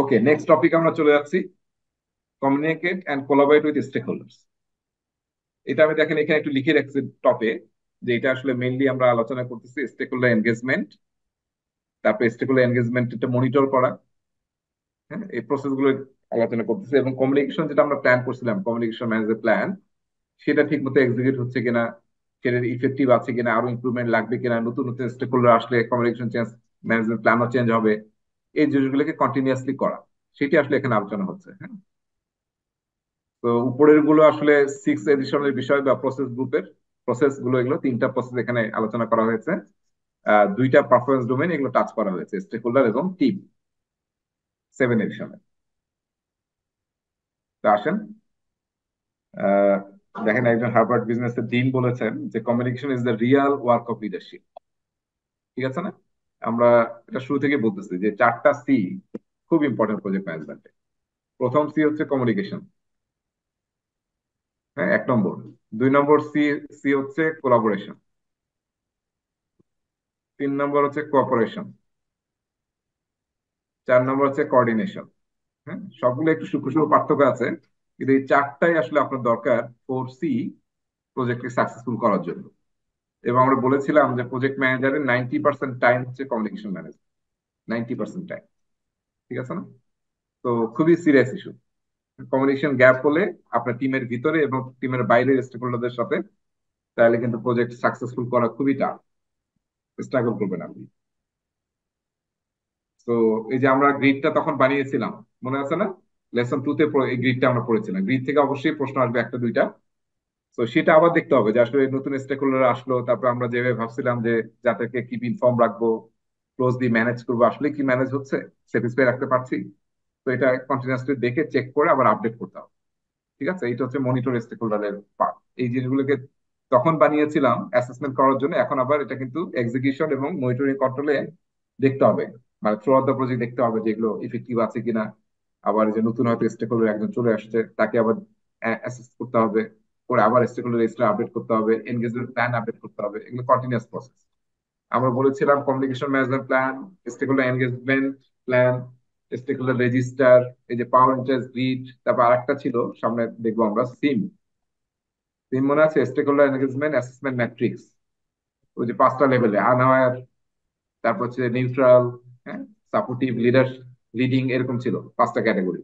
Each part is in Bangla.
ওকে নেক্সট টপিক আমরা চলে যাচ্ছি communicate and collaborate with stakeholders এটা আমি দেখেন এখানে একটু লিখে রাখছি টপে যে এটা আসলে মেইনলি আমরা আলোচনা করতেছি স্টেক হোল্ডার এনগেজমেন্ট তারপরে স্টেক হোল্ডার এটা মনিটর করা হ্যাঁ এই প্রসেসগুলো আলোচনা করতেছি এবং কমিউনিকেশন যেটা আমরা প্ল্যান করছিলাম কমিউনিকেশন ম্যানেজার প্ল্যান সেটা ঠিক মতো এক্সিকিউট হচ্ছে কিনা সেটার ইফেক্টিভ আছে কিনা আরো ইমপ্রুভমেন্ট লাগবে কিনা নতুন নতুন স্টেক হোল্ডার আসলে কমিউনিকেশন চেঞ্জ ম্যানেজমেন্ট প্ল্যানও চেঞ্জ হবে এই জিনিসগুলোকে কন্টিনিউয়াসলি করা সেটি আসলে এখানে আলোচনা হচ্ছে হ্যাঁ তো উপরের গুলো আসলে সিক্স এডিশনের বিষয় বা প্রসেস গ্রুপের প্রসেস গুলো এগুলো তিনটা প্রসেস এখানে আলোচনা করা হয়েছে দুইটা পারফরমেন্স ডোমেন এগুলো টাচ করা হয়েছে স্টেক হোল্ডার এবং টিম সেভেন এডিশনে আসেন দেখেন একজন হার্ভার্ড বিজনেস এর দিন বলেছেন যে communication is the real work of leadership ঠিক আছে না আমরা এটা শুরু থেকে বলতেছি যে চারটা সি খুব ইম্পর্টেন্ট প্রজেক্ট ম্যানেজমেন্টে প্রথম সি হচ্ছে কমিউনিকেশন হ্যাঁ এক নম্বর দুই নম্বর সি সি হচ্ছে কোলাবোরেশন তিন নম্বর হচ্ছে কোঅপারেশন চার নম্বর হচ্ছে কোঅর্ডিনেশন হ্যাঁ সবগুলো একটু সুখ সুখ পার্থক্য আছে কিন্তু এই চারটাই আসলে আপনার দরকার ফোর সি প্রজেক্টকে সাকসেসফুল করার জন্য এবং আমরা বলেছিলাম যে প্রজেক্ট ম্যানেজারের নাইনটি পার্সেন্ট টাইম হচ্ছে communication manager ninety percent time ঠিক আছে না তো খুবই সিরিয়াস ইস্যু কমিউনিকেশন গ্যাপ হলে আপনার টিমের ভিতরে এবং টিমের বাইরে স্টেক হোল্ডারদের সাথে তাহলে কিন্তু প্রজেক্ট সাকসেসফুল করা খুবই টাফ স্ট্রাগল করবেন আপনি তো এই যে আমরা গ্রিডটা তখন বানিয়েছিলাম মনে আছে না লেসন টু তে এই গ্রিডটা আমরা পড়েছিলাম গ্রিড থেকে অবশ্যই প্রশ্ন আসবে একটা দুইটা তো সেটা আবার দেখতে হবে যে আসলে নতুন স্টেক হোল্ডার আসলো তারপর আমরা যেভাবে ভাবছিলাম যে যাদেরকে কি ইনফর্ম রাখবো ক্লোজলি ম্যানেজ করবো আসলে কি ম্যানেজ হচ্ছে স্যাটিসফাই রাখতে পারছি তো এটা কন্টিনিউসলি দেখে চেক করে আবার আপডেট করতে হবে ঠিক আছে এটা হচ্ছে মনিটর স্টেক হোল্ডারের পার্ট এই জিনিসগুলোকে তখন বানিয়েছিলাম অ্যাসেসমেন্ট করার জন্য এখন আবার এটা কিন্তু এক্সিকিউশন এবং মনিটরিং কন্ট্রোলে দেখতে হবে মানে থ্রু আউট দ্য প্রজেক্ট দেখতে হবে যেগুলো ইফেক্টিভ আছে কিনা আবার যে নতুন হয়তো স্টেক হোল্ডার একজন চলে আসছে তাকে আবার অ্যাসেস করতে হবে করে আবার স্টেকহোল্ডার রেজিস্টার আপডেট করতে হবে এনগেজমেন্ট প্ল্যান আপডেট করতে হবে এগুলো কন্টিনিউয়াস প্রসেস আমরা বলেছিলাম communication management plan stakeholder engagement plan stakeholder register এই যে পাওয়ার ইন্টারেস্ট গ্রিড তারপর আরেকটা ছিল সামনে দেখবো আমরা সিম সিম মনে আছে স্টেকহোল্ডার এনগেজমেন্ট অ্যাসেসমেন্ট ম্যাট্রিক্স ওই যে পাঁচটা লেভেলে আনওয়ার তারপর হচ্ছে নিউট্রাল হ্যাঁ সাপোর্টিভ লিডার লিডিং এরকম ছিল পাঁচটা ক্যাটাগরি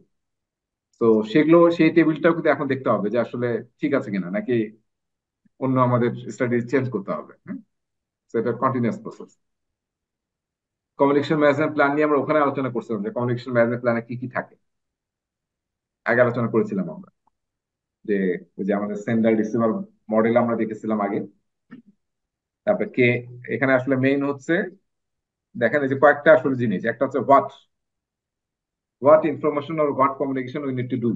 তো সেগুলো সেই টেবিলটাও কিন্তু এখন দেখতে হবে যে আসলে ঠিক আছে কিনা নাকি অন্য আমাদের স্টাডি চেঞ্জ করতে হবে সেটা continuous process communication management plan নিয়ে আমরা ওখানে আলোচনা করছিলাম যে কমিউনিকেশন ম্যানেজমেন্ট প্ল্যানে কি কি থাকে আগে আলোচনা করেছিলাম আমরা যে যে আমাদের সেন্ডার ডিসিভাল মডেল আমরা দেখেছিলাম আগে তারপরে কে এখানে আসলে মেইন হচ্ছে দেখেন যে কয়েকটা আসলে জিনিস একটা হচ্ছে what what information or what communication we need to do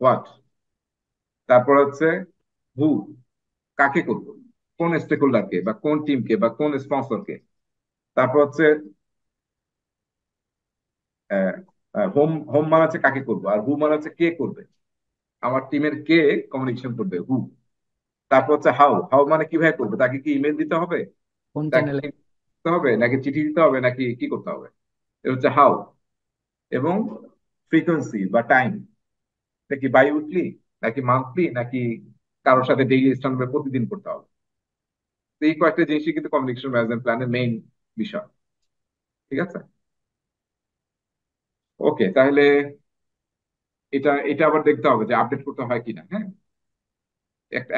what তারপর হচ্ছে হু কাকে করব কোন স্টেক হোল্ডারকে বা কোন টিমকে বা কোন স্পন্সরকে তারপর হচ্ছে হোম হোম মানে কাকে করবো আর হু মানাচ্ছে কে করবে আমার টিমের কে কমিউনিকেশন করবে হু তারপর হচ্ছে হাউ হাউ মানে কিভাবে করবে তাকে কি ইমেল দিতে হবে কোন চ্যানেলে দিতে হবে নাকি চিঠি দিতে হবে নাকি কি করতে হবে এটা হচ্ছে হাউ এবং ফ্রিকোয়েন্সি বা টাইম নাকি বাই উইকলি নাকি মান্থলি নাকি কারোর সাথে ডেইলি স্ট্যান্ডার্ড প্রতিদিন করতে হবে এই কয়েকটা জিনিসই কিন্তু কমিউনিকেশন ম্যানেজমেন্ট প্ল্যানের মেইন বিষয় ঠিক আছে ওকে তাহলে এটা এটা আবার দেখতে হবে যে আপডেট করতে হয় কিনা হ্যাঁ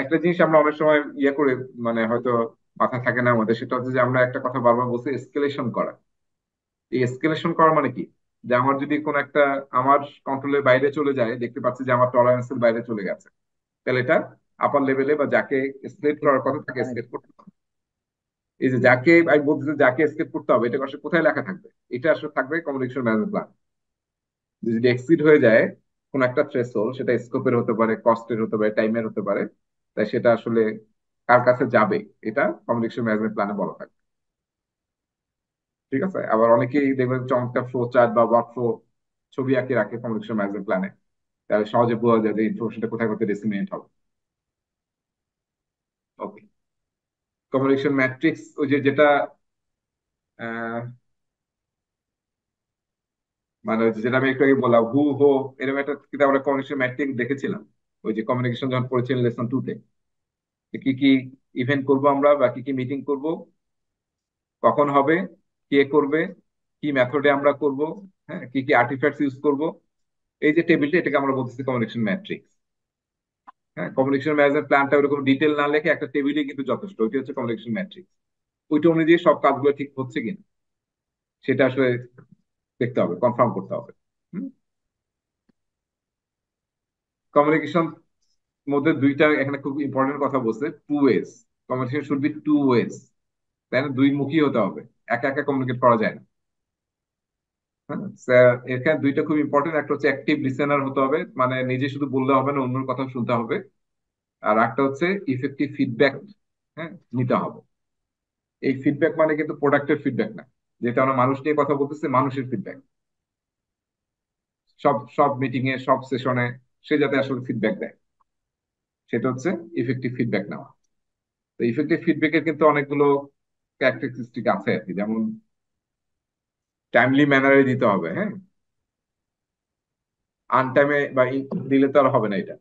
একটা জিনিস আমরা অনেক সময় ইয়ে করে মানে হয়তো মাথা থাকে না আমাদের সেটা হচ্ছে যে আমরা একটা কথা বারবার বলছি এসকেলেশন করা এই এসকেলেশন করা মানে কি যে আমার যদি কোন একটা আমার কন্ট্রোলের বাইরে চলে যায় দেখতে পাচ্ছি যে আমার এর বাইরে চলে গেছে তাহলে এটা আপার লেভেলে বা যাকে স্লেট করার কথা তাকে স্লেট করতে হবে এই যে যাকে আমি বলতেছি যাকে স্কেপ করতে হবে এটা আসলে কোথায় লেখা থাকবে এটা আসলে থাকবে কমিউনিকেশন ম্যানেজমেন্ট প্ল্যান যদি এক্সিড হয়ে যায় কোন একটা থ্রেশহোল্ড সেটা স্কোপের হতে পারে কস্টের হতে পারে টাইমের হতে পারে তাই সেটা আসলে কার কাছে যাবে এটা কমিউনিকেশন ম্যানেজমেন্ট প্ল্যানে বলা থাকে ঠিক আছে আবার অনেকেই দেখবেন চমৎকার ফ্লো চার্ট বা ওয়ার্ক ফ্লো ছবি আঁকে রাখে কমিউনিকেশন ম্যানেজমেন্ট প্ল্যানে তাহলে সহজে বোঝা যায় যে ইনফরমেশনটা কোথায় কোথায় ডিসিমিনেট হবে ওকে কমিউনিকেশন ম্যাট্রিক্স ওই যে যেটা মানে যেটা আমি একটু আগে বললাম হু হো এরকম একটা কিন্তু আমরা কমিউনিকেশন ম্যাট্রিক্স দেখেছিলাম ওই যে কমিউনিকেশন যখন পড়েছিলেন লেসন তে কি কি ইভেন্ট করবো আমরা বা কি কি মিটিং করবো কখন হবে কে করবে কি মেথডে আমরা করব হ্যাঁ কি কি আর্টিফ্যাক্টস ইউজ করব এই যে টেবিলটা এটাকে আমরা বলতেছি কমিউনিকেশন ম্যাট্রিক্স হ্যাঁ কমিউনিকেশন ম্যানেজমেন্ট প্ল্যানটা ওরকম ডিটেল না লেখে একটা টেবিলই কিন্তু যথেষ্ট ওইটা হচ্ছে কমিউনিকেশন ম্যাট্রিক্স ওইটা অনুযায়ী সব কাজগুলো ঠিক হচ্ছে কিনা সেটা আসলে দেখতে হবে কনফার্ম করতে হবে কমিউনিকেশন মধ্যে দুইটা এখানে খুব ইম্পর্টেন্ট কথা বলছে two ways communication should be two ways তাই না দুই মুখী হতে হবে একা একা কমিউনিকেট করা যায় না হ্যাঁ এখানে দুইটা খুব ইম্পর্টেন্ট একটা হচ্ছে অ্যাক্টিভ লিসেনার হতে হবে মানে নিজে শুধু বললে হবে না অন্যের কথা শুনতে হবে আর একটা হচ্ছে ইফেক্টিভ ফিডব্যাক হ্যাঁ নিতে হবে এই ফিডব্যাক মানে কিন্তু প্রোডাক্টের ফিডব্যাক না যেটা আমরা মানুষ নিয়ে কথা বলতেছি মানুষের ফিডব্যাক সব সব মিটিং এ সব সেশনে সে যাতে আসলে ফিডব্যাক দেয় সেটা হচ্ছে ইফেক্টিভ ফিডব্যাক নেওয়া তো ইফেক্টিভ ফিডব্যাকের কিন্তু অনেকগুলো ক্যারেক্টারিস্টিক আছে আর কি যেমন টাইমলি ম্যানারে দিতে হবে হ্যাঁ আনটাইমে বা দিলে তো আর হবে না এটা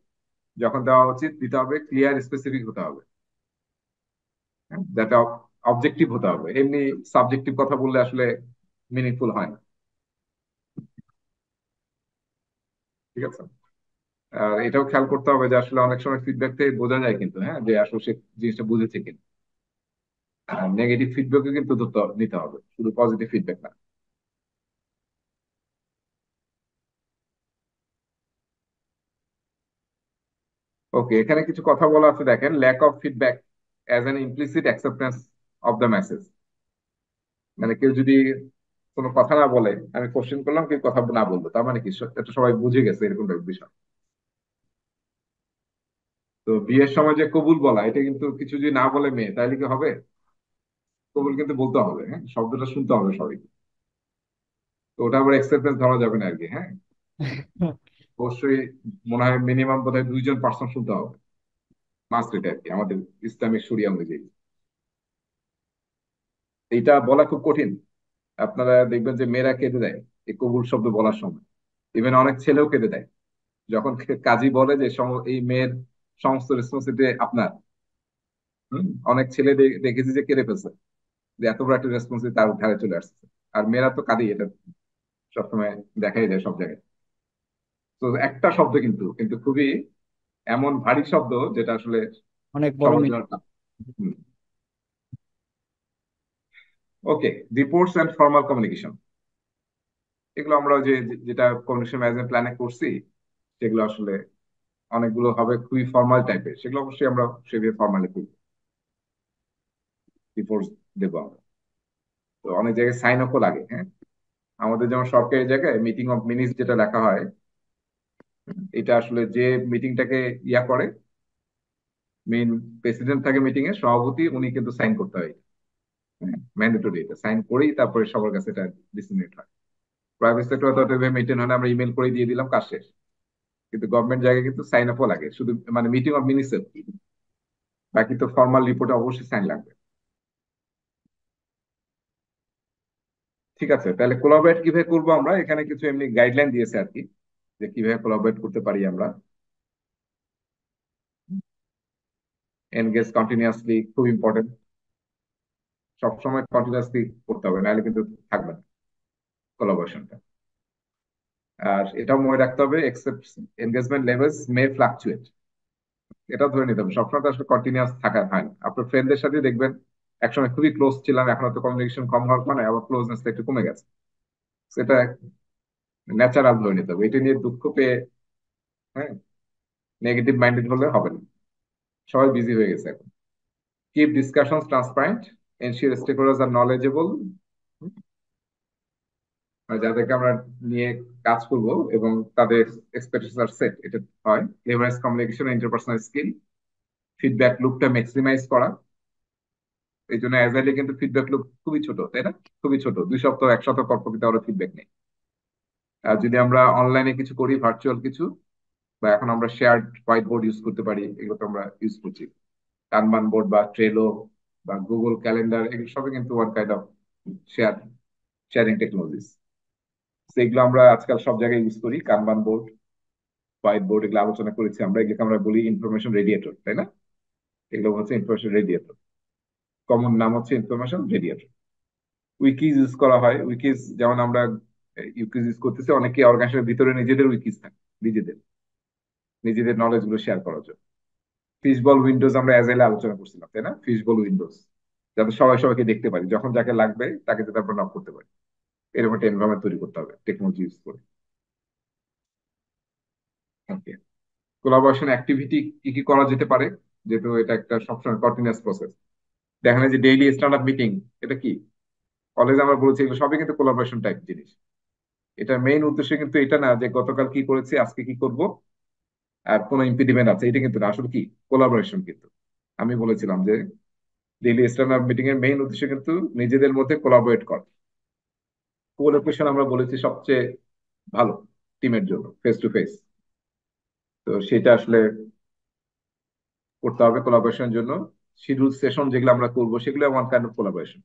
যখন দেওয়া উচিত দিতে হবে ক্লিয়ার স্পেসিফিক হতে হবে হ্যাঁ, যাতে অবজেক্টিভ হতে হবে এমনি সাবজেক্টিভ কথা বললে আসলে মিনিংফুল হয় না ঠিক আছে আর এটাও খেয়াল করতে হবে যে আসলে অনেক সময় ফিডব্যাক থেকে বোঝা যায় কিন্তু হ্যাঁ যে আসলে সে জিনিসটা বুঝেছে কিনা নেগেটিভ ফিডব্যাক কিন্তু নিতে হবে শুধু পজিটিভ ফিডব্যাক না ওকে এখানে কিছু কথা বলা আছে দেখেন lack of feedback as an implicit acceptance of the message মানে কেউ যদি কোনো কথা না বলে আমি কোশ্চেন করলাম কেউ কথা না বললো তার মানে কি এটা সবাই বুঝে গেছে এরকম বিষয় তো বিয়ের সময় যে কবুল বলা এটা কিন্তু কিছু যদি না বলে মেয়ে তাইলে কি হবে কেবল কিন্তু বলতে হবে হ্যাঁ শব্দটা শুনতে হবে সবাইকে তো ওটা আবার এক্সেপ্টেন্স ধরা যাবে না আর কি হ্যাঁ অবশ্যই মনে হয় মিনিমাম বোধ হয় দুইজন পার্সন শুনতে হবে মাস্ট এটা আর কি আমাদের ইসলামিক সুরিয়া অনুযায়ী এটা বলা খুব কঠিন আপনারা দেখবেন যে মেয়েরা কেঁদে দেয় এই কবুল শব্দ বলার সময় ইভেন অনেক ছেলেও কেঁদে দেয় যখন কাজী বলে যে এই মেয়ের সমস্ত রেসপন্সিবিলিটি আপনার হম অনেক ছেলে দেখেছি যে কেড়ে ফেলছে যে এত বড় একটা রেসপন্সিবিলিটি তার ধারে চলে আসছে আর মেয়েরা তো কাঁদেই এটা সবসময় দেখাই যায় সব জায়গায় তো একটা শব্দ কিন্তু কিন্তু খুবই এমন ভারী শব্দ যেটা আসলে অনেক বড় okay reports and formal communication এগুলো আমরা যে যেটা কমিউনিকেশন ম্যানেজমেন্ট প্ল্যানে করছি সেগুলো আসলে অনেকগুলো হবে খুবই ফর্মাল টাইপের সেগুলো অবশ্যই আমরা সেভাবে ফর্মালি করি রিপোর্টস দেব আমরা তো অনেক জায়গায় সাইন অপও লাগে হ্যাঁ আমাদের যেমন সরকারি জায়গায় মিটিং অফ মিনিস যেটা লেখা হয় এটা আসলে যে মিটিংটাকে ইয়া করে মেন প্রেসিডেন্ট থাকে মিটিং এ সভাপতি উনি কিন্তু সাইন করতে হয় ম্যান্ডেটরি এটা সাইন হ্যাঁ, করেই তারপরে সবার কাছে এটা ডিসিমিনেট হয় প্রাইভেট সেক্টর অথবা মেনটেন হলে আমরা ইমেল করে দিয়ে দিলাম কাজ শেষ কিন্তু গভর্নমেন্ট জায়গায় কিন্তু সাইন আপও লাগে শুধু মানে মিটিং অফ মিনিস্টার বাকি তো ফর্মাল রিপোর্টে অবশ্যই সাইন লাগবে ঠিক আছে তাহলে কোলাবরেট কিভাবে করব আমরা এখানে কিছু এমনি গাইডলাইন দিয়েছে আর কি যে কিভাবে কোলাবরেট করতে পারি আমরা এনগেজ কন্টিনিউয়াসলি খুব ইম্পর্টেন্ট সবসময় কন্টিনিউয়াসলি করতে হবে নাহলে কিন্তু থাকবে না কোলাবোরেশনটা আর এটাও মনে রাখতে হবে except engagement levels may fluctuate এটা ধরে নিতে হবে সবসময় তো আসলে কন্টিনিউয়াস থাকা হয় না আপনার ফ্রেন্ডদের সাথে দেখবেন একসময় খুবই ক্লোজ ছিলাম এখন তো কমিউনিকেশন কম হওয়ার কারণে আবার ক্লোজনেস একটু কমে গেছে সেটা ন্যাচারাল ধরে নিতে হবে এটা নিয়ে দুঃখ পেয়ে হ্যাঁ নেগেটিভ মাইন্ডেড হলে হবে না সবাই বিজি হয়ে গেছে এখন keep discussion transparent ensure stakeholders are knowledgeable যাদেরকে আমরা নিয়ে কাজ করব এবং তাদের এক্সপেক্টেশন আর সেট এটা হয় leverage communication interpersonal skill feedback লুপটা ম্যাক্সিমাইজ করা এই জন্য অ্যাজাইলে কিন্তু ফিডব্যাক লুপ খুবই ছোট তাই না খুবই ছোট দুই সপ্তাহ এক সপ্তাহ পর কিন্তু আমরা ফিডব্যাক নেই আর যদি আমরা অনলাইনে কিছু করি ভার্চুয়াল কিছু বা এখন আমরা শেয়ার হোয়াইট বোর্ড ইউজ করতে পারি এগুলো তো আমরা ইউজ করছি কানবান বোর্ড বা ট্রেলো বা গুগল ক্যালেন্ডার এগুলো সবই কিন্তু one kind of share sharing technologies সেগুলো আমরা আজকাল সব জায়গায় ইউজ করি কানবান বোর্ড হোয়াইট বোর্ড এগুলো আলোচনা করেছি আমরা এগুলোকে আমরা বলি ইনফরমেশন রেডিয়েটর তাই না এগুলো হচ্ছে ইনফরমেশন রেডিয়েটর কমন নাম হচ্ছে ইনফরমেশন ভেরিয়েট উইকিজ ইউজ করা হয় উইকিজ যেমন আমরা ইউকিজ eh, ইউজ করতেছি অনেকে অর্গানাইজেশনের ভিতরে নিজেদের উইকিজ থাকে নিজেদের নিজেদের নলেজ গুলো শেয়ার করার জন্য ফিসবল উইন্ডোজ আমরা অ্যাজাইলে আলোচনা করছিলাম তাই না ফিসবল উইন্ডোজ যাতে সবাই সবাইকে দেখতে পারি যখন যাকে লাগবে তাকে যাতে আমরা নক করতে পারি এরকম একটা এনভারমেন্ট তৈরি করতে হবে টেকনোলজি ইউজ করে ওকে কোলাবোরেশন অ্যাক্টিভিটি কি কি করা যেতে পারে যেহেতু এটা একটা সবসময় কন্টিনিউয়াস প্রসেস দেখেন যে ডেইলি স্টার্ট আপ মিটিং এটা কি কলেজ আমরা বলেছি এগুলো সবই কিন্তু কোলাবরেশন টাইপ জিনিস এটা মেইন উদ্দেশ্য কিন্তু এটা না যে গতকাল কি করেছি আজকে কি করব আর কোনো ইম্পিডিমেন্ট আছে এটা কিন্তু আসলে কি কোলাবরেশন কিন্তু আমি বলেছিলাম যে ডেইলি স্টার্ট আপ মিটিং এর মেইন উদ্দেশ্য কিন্তু নিজেদের মধ্যে কোলাবরেট করা কোলাবরেশন আমরা বলেছি সবচেয়ে ভালো টিমের জন্য ফেস টু ফেস তো সেটা আসলে করতে হবে কোলাবরেশনের জন্য শিডিউল সেশন যেগুলো আমরা করব সেগুলো one kind of collaboration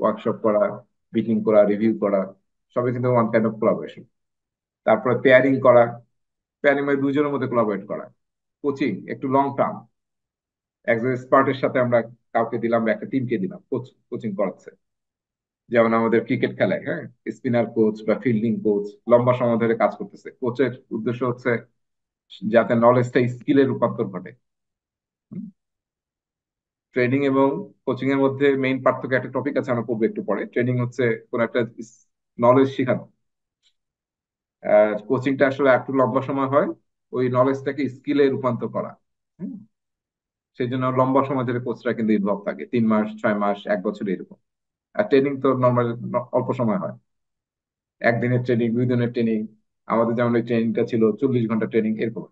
workshop করা মিটিং করা রিভিউ করা সবই কিন্তু ওয়ান কাইন্ড অফ কোলাবোরেশন তারপরে পেয়ারিং করা পেয়ারিং মানে দুজনের মধ্যে কোলাবোরেট করা কোচিং একটু লং টার্ম একজন এক্সপার্টের সাথে আমরা কাউকে দিলাম বা একটা টিমকে দিলাম কোচিং করাচ্ছে যেমন আমাদের ক্রিকেট খেলায় হ্যাঁ স্পিনার কোচ বা ফিল্ডিং কোচ লম্বা সময় ধরে কাজ করতেছে কোচের উদ্দেশ্য হচ্ছে যাতে নলেজটা স্কিলের রূপান্তর ঘটে ট্রেনিং এবং কোচিং এর মধ্যে মেইন পার্থক্য একটা টপিক আছে আমরা পড়বো একটু পরে ট্রেনিং হচ্ছে কোন একটা নলেজ শেখানো কোচিংটা আসলে একটু লম্বা সময় হয় ওই নলেজটাকে স্কিলে রূপান্তর করা সেই জন্য লম্বা সময় ধরে কোচরা কিন্তু ইনভলভ থাকে তিন মাস ছয় মাস এক বছর এরকম আর ট্রেনিং তো নর্মাল অল্প সময় হয় একদিনের ট্রেনিং দুই দিনের ট্রেনিং আমাদের যেমন ওই ট্রেনিংটা ছিল চল্লিশ ঘন্টা ট্রেনিং এরকম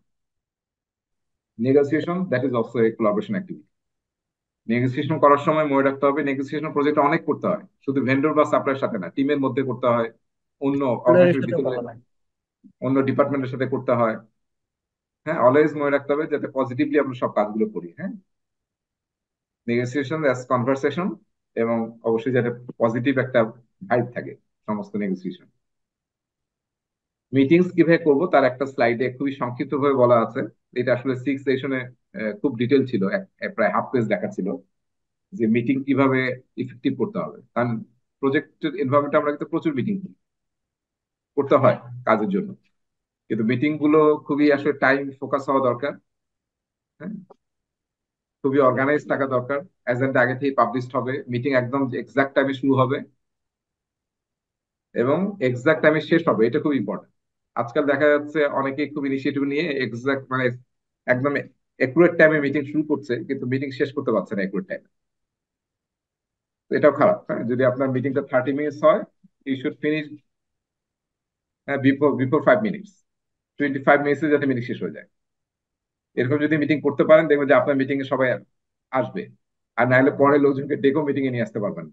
negotiation that is also a collaboration activity negotiation করার সময় মনে রাখতে হবে নেগোসিয়েশন প্রজেক্ট অনেক করতে হয় শুধু ভেন্ডর বা সাপ্লাইয়ের সাথে না টিমের মধ্যে করতে হয় অন্য অন্য ডিপার্টমেন্টের সাথে করতে হয় হ্যাঁ অলওয়েজ মনে রাখতে হবে যাতে পজিটিভলি আমরা সব কাজগুলো করি হ্যাঁ নেগোসিয়েশন অ্যাজ কনভারসেশন এবং অবশ্যই যাতে পজিটিভ একটা ভাইব থাকে সমস্ত নেগোসিয়েশন মিটিংস কিভাবে করব তার একটা স্লাইডে খুবই সংক্ষিপ্তভাবে বলা আছে এটা আসলে সিক্স সেশনে খুব ডিটেল ছিল প্রায় হাফ পেজ দেখা ছিল যে মিটিং কিভাবে ইফেক্টিভ করতে হবে কারণ প্রজেক্টের এনভায়রনমেন্টে আমরা কিন্তু প্রচুর মিটিং করতে হয় কাজের জন্য কিন্তু মিটিং গুলো খুবই আসলে টাইম ফোকাস হওয়া দরকার হ্যাঁ খুবই অর্গানাইজ থাকা দরকার এজেন্ডা আগে থেকে পাবলিশ হবে মিটিং একদম এক্সাক্ট টাইমে শুরু হবে এবং এক্সাক্ট টাইমে শেষ হবে এটা খুব ইম্পর্টেন্ট আজকাল দেখা যাচ্ছে অনেকে খুব ইনিশিয়েটিভ নিয়ে এক্সাক্ট মানে একদম একুরেট টাইমে মিটিং শুরু করছে কিন্তু মিটিং শেষ করতে পারছে না অ্যাকুরেট টাইমে এটাও খারাপ হ্যাঁ যদি আপনার মিটিংটা থার্টি মিনিটস হয় you should finish before before five minutes twenty five মিনিটসে যাতে মিটিং শেষ হয়ে যায় এরকম যদি মিটিং করতে পারেন দেখবেন যে আপনার মিটিং এ সবাই আসবে আর না হলে পরে লোকজনকে ডেকেও মিটিং এ নিয়ে আসতে পারবেন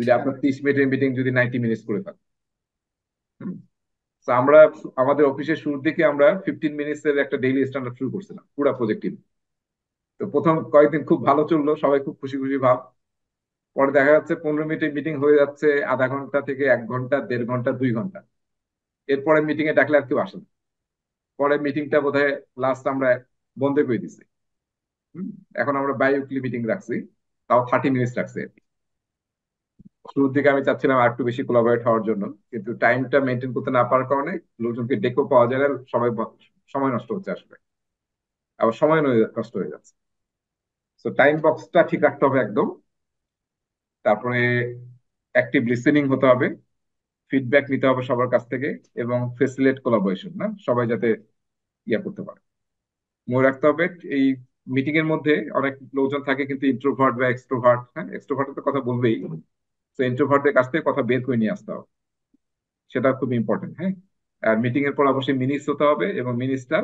যদি আপনার তিরিশ মিনিটের মিটিং যদি নাইনটি মিনিটস করে থাকেন আমরা আমাদের অফিসের শুরুর দিকে আমরা ফিফটিন মিনিটস এর একটা ডেইলি স্ট্যান্ডার্ড শুরু করছিলাম পুরো প্রজেক্ট টিম তো প্রথম কয়েকদিন খুব ভালো চললো সবাই খুব খুশি খুশি ভাব পরে দেখা যাচ্ছে পনেরো মিনিটে মিটিং হয়ে যাচ্ছে আধা ঘন্টা থেকে এক ঘন্টা দেড় ঘন্টা দুই ঘন্টা এরপরে মিটিং এ ডাকলে আর কেউ আসে না পরে মিটিংটা বোধ লাস্ট আমরা বন্ধ করে দিছি এখন আমরা উইকলি মিটিং রাখছি তাও থার্টি মিনিটস রাখছি আর কি শুরুর দিকে আমি চাচ্ছিলাম আর একটু বেশি কোলাবরেট হওয়ার জন্য কিন্তু টাইমটা মেনটেন করতে না পারার কারণে লোকজনকে ডেকেও পাওয়া যায় না সবাই সময় নষ্ট হচ্ছে আসলে আবার সময় নষ্ট হয়ে যাচ্ছে তো টাইম বক্সটা ঠিক রাখতে হবে একদম তারপরে অ্যাক্টিভ লিসেনিং হতে হবে ফিডব্যাক নিতে হবে সবার কাছ থেকে এবং ফেসিলেট কোলাবোরেশন না সবাই যাতে ইয়া করতে পারে মনে রাখতে হবে এই মিটিং এর মধ্যে অনেক লোকজন থাকে কিন্তু ইন্ট্রোভার্ট বা এক্সট্রোভার্ট হ্যাঁ এক্সট্রোভার্টের তো কথা বলবেই তো ইন্ট্রোভার্টদের কাছ থেকে কথা বের করে নিয়ে আসতে হবে সেটা খুব ইম্পর্টেন্ট হ্যাঁ আর মিটিং এর পর অবশ্যই মিনিস্ট হতে হবে এবং মিনিস্টার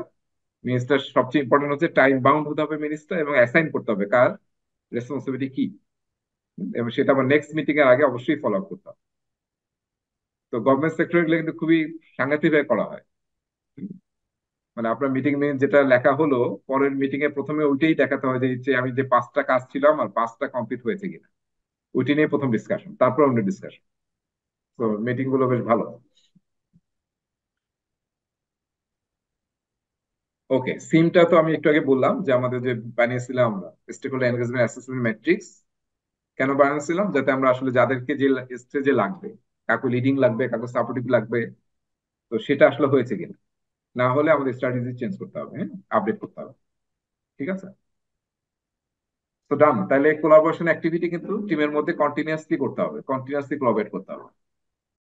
মিনিস্টার সবচেয়ে ইম্পর্টেন্ট হচ্ছে টাইম বাউন্ড হতে হবে মিনিস্টার এবং অ্যাসাইন করতে হবে কার রেসপন্সিবিলিটি কি এবং সেটা আমার নেক্সট মিটিং এর আগে অবশ্যই ফলো আপ করতে হবে তো গভর্নমেন্ট সেক্টর এগুলো কিন্তু খুবই সাংঘাতিক ভাবে করা হয় মানে আপনার মিটিং মেন যেটা লেখা হলো পরের মিটিং এ প্রথমে ওইটাই দেখাতে হয় যে আমি যে পাঁচটা কাজ ছিলাম আর পাঁচটা কমপ্লিট হয়েছে কিনা ওইটি নিয়ে প্রথম ডিসকাশন তারপর অন্য ডিসকাশন তো মিটিং গুলো বেশ ভালো ওকে সিমটা তো আমি একটু আগে বললাম যে আমাদের যে বানিয়েছিলাম আমরা stakeholder engagement assessment matrix কেন বানিয়েছিলাম যাতে আমরা আসলে যাদেরকে যে স্টেজে লাগবে কাকু লিডিং লাগবে কাকু সাপোর্টিভ লাগবে তো সেটা আসলে হয়েছে কিনা না হলে আমাদের স্ট্র্যাটেজি চেঞ্জ করতে হবে হ্যাঁ আপডেট করতে হবে ঠিক আছে তো ডান তাহলে কোলাবোরেশন অ্যাক্টিভিটি কিন্তু টিমের মধ্যে কন্টিনিউয়াসলি করতে হবে কন্টিনিউয়াসলি কোলাবরেট করতে হবে